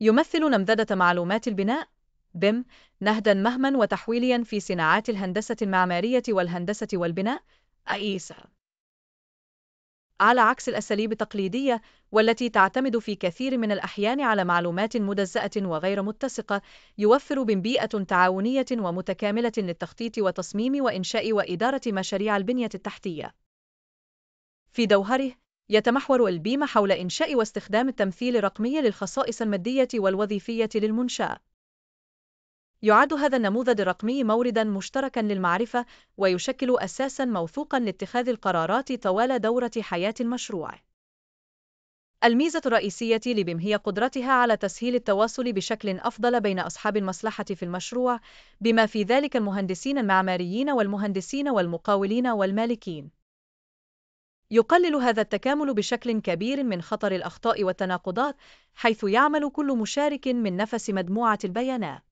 يمثل نمذجة معلومات البناء بم نهدا مهما وتحويليا في صناعات الهندسة المعمارية والهندسة والبناء أئيسا على عكس الأساليب التقليدية والتي تعتمد في كثير من الأحيان على معلومات مدزأة وغير متسقة يوفر بم بيئة تعاونية ومتكاملة للتخطيط وتصميم وإنشاء وإدارة مشاريع البنية التحتية في دوهره، يتمحور البيم حول إنشاء واستخدام التمثيل الرقمي للخصائص المادية والوظيفية للمنشأة. يعد هذا النموذج الرقمي موردا مشتركا للمعرفة ويشكل أساسا موثوقا لاتخاذ القرارات طوال دورة حياة المشروع. الميزة الرئيسية لبيم هي قدرتها على تسهيل التواصل بشكل أفضل بين أصحاب المصلحة في المشروع، بما في ذلك المهندسين المعماريين والمهندسين والمقاولين والمالكين. يقلل هذا التكامل بشكل كبير من خطر الأخطاء والتناقضات حيث يعمل كل مشارك من نفس مجموعة البيانات.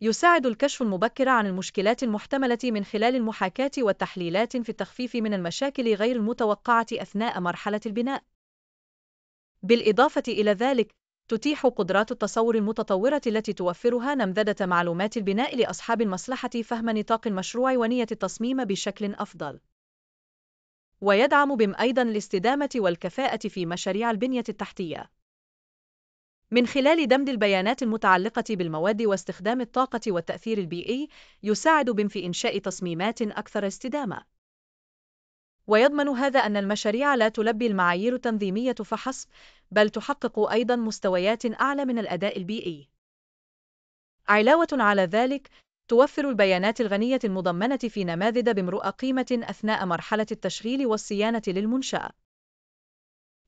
يساعد الكشف المبكر عن المشكلات المحتملة من خلال المحاكاة والتحليلات في التخفيف من المشاكل غير المتوقعة أثناء مرحلة البناء. بالإضافة إلى ذلك، تتيح قدرات التصور المتطورة التي توفرها نمذجة معلومات البناء لأصحاب المصلحة فهم نطاق المشروع ونية التصميم بشكل أفضل. ويدعم بم أيضا الاستدامة والكفاءة في مشاريع البنية التحتية من خلال دمج البيانات المتعلقة بالمواد واستخدام الطاقة والتأثير البيئي يساعد بم في إنشاء تصميمات أكثر استدامة ويضمن هذا أن المشاريع لا تلبي المعايير التنظيمية فحسب بل تحقق أيضا مستويات أعلى من الأداء البيئي علاوة على ذلك توفر البيانات الغنية المضمنة في نماذج بامرؤة قيمة أثناء مرحلة التشغيل والصيانة للمنشأة.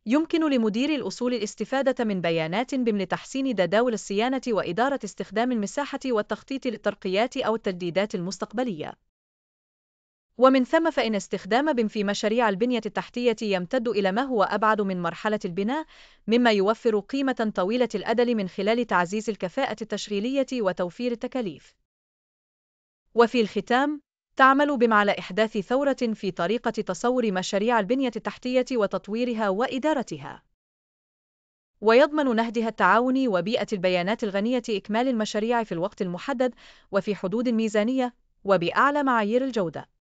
يمكن لمدير الأصول الاستفادة من بيانات بم لتحسين جداول الصيانة وإدارة استخدام المساحة والتخطيط للترقيات أو التجديدات المستقبلية. ومن ثم فإن استخدام بم في مشاريع البنية التحتية يمتد إلى ما هو أبعد من مرحلة البناء، مما يوفر قيمة طويلة الأدل من خلال تعزيز الكفاءة التشغيلية وتوفير التكاليف. وفي الختام تعمل بم على إحداث ثورة في طريقة تصور مشاريع البنية التحتية وتطويرها وإدارتها ويضمن نهدها التعاوني وبيئة البيانات الغنية إكمال المشاريع في الوقت المحدد وفي حدود الميزانية وبأعلى معايير الجودة